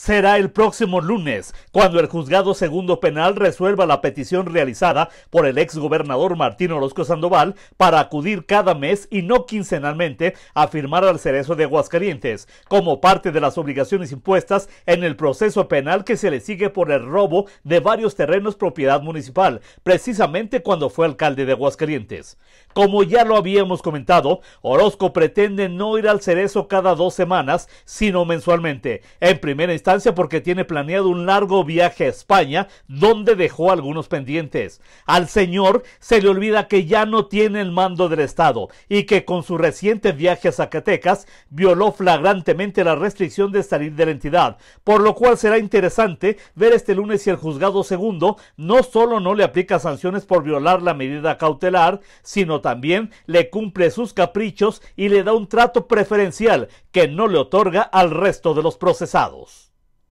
será el próximo lunes, cuando el juzgado segundo penal resuelva la petición realizada por el ex gobernador Martín Orozco Sandoval para acudir cada mes y no quincenalmente a firmar al cerezo de Aguascalientes, como parte de las obligaciones impuestas en el proceso penal que se le sigue por el robo de varios terrenos propiedad municipal, precisamente cuando fue alcalde de Aguascalientes. Como ya lo habíamos comentado, Orozco pretende no ir al cerezo cada dos semanas, sino mensualmente. En primera instancia, porque tiene planeado un largo viaje a España donde dejó algunos pendientes. Al señor se le olvida que ya no tiene el mando del Estado y que con su reciente viaje a Zacatecas violó flagrantemente la restricción de salir de la entidad, por lo cual será interesante ver este lunes si el juzgado segundo no solo no le aplica sanciones por violar la medida cautelar, sino también le cumple sus caprichos y le da un trato preferencial que no le otorga al resto de los procesados.